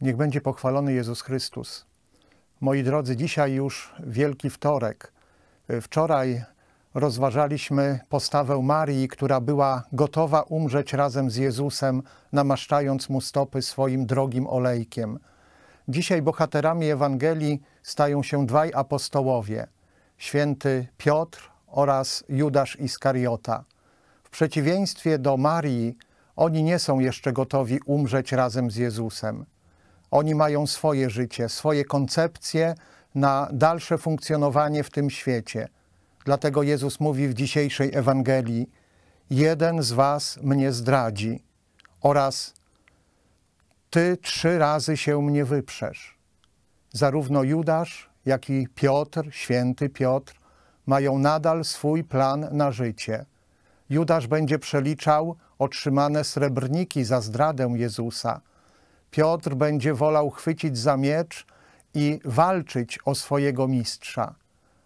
Niech będzie pochwalony Jezus Chrystus. Moi drodzy, dzisiaj już Wielki Wtorek. Wczoraj rozważaliśmy postawę Marii, która była gotowa umrzeć razem z Jezusem, namaszczając mu stopy swoim drogim olejkiem. Dzisiaj bohaterami Ewangelii stają się dwaj apostołowie: święty Piotr oraz Judasz Iskariota. W przeciwieństwie do Marii, oni nie są jeszcze gotowi umrzeć razem z Jezusem. Oni mają swoje życie, swoje koncepcje na dalsze funkcjonowanie w tym świecie. Dlatego Jezus mówi w dzisiejszej Ewangelii: Jeden z Was mnie zdradzi, oraz Ty trzy razy się mnie wyprzesz. Zarówno Judasz, jak i Piotr, święty Piotr, mają nadal swój plan na życie. Judasz będzie przeliczał otrzymane srebrniki za zdradę Jezusa Piotr będzie wolał chwycić za miecz i walczyć o swojego mistrza,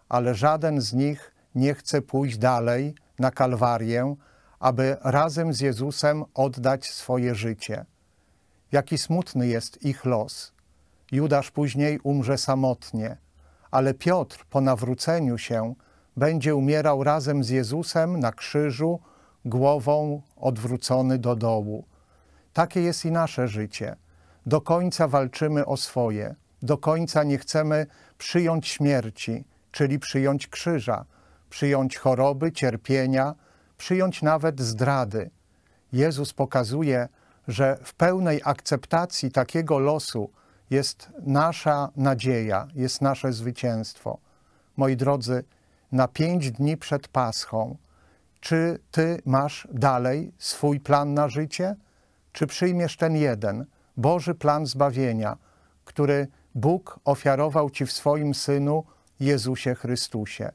ale żaden z nich nie chce pójść dalej na Kalwarię, aby razem z Jezusem oddać swoje życie. Jaki smutny jest ich los. Judasz później umrze samotnie, ale Piotr po nawróceniu się będzie umierał razem z Jezusem na krzyżu, głową odwrócony do dołu. Takie jest i nasze życie. Do końca walczymy o swoje, do końca nie chcemy przyjąć śmierci, czyli przyjąć krzyża, przyjąć choroby, cierpienia, przyjąć nawet zdrady. Jezus pokazuje, że w pełnej akceptacji takiego losu jest nasza nadzieja, jest nasze zwycięstwo. Moi drodzy, na pięć dni przed Paschą, czy ty masz dalej swój plan na życie, czy przyjmiesz ten jeden, Boży plan zbawienia, który Bóg ofiarował Ci w swoim Synu, Jezusie Chrystusie?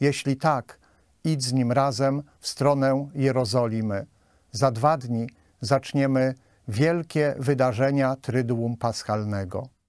Jeśli tak, idź z Nim razem w stronę Jerozolimy. Za dwa dni zaczniemy wielkie wydarzenia Tryduum Paschalnego.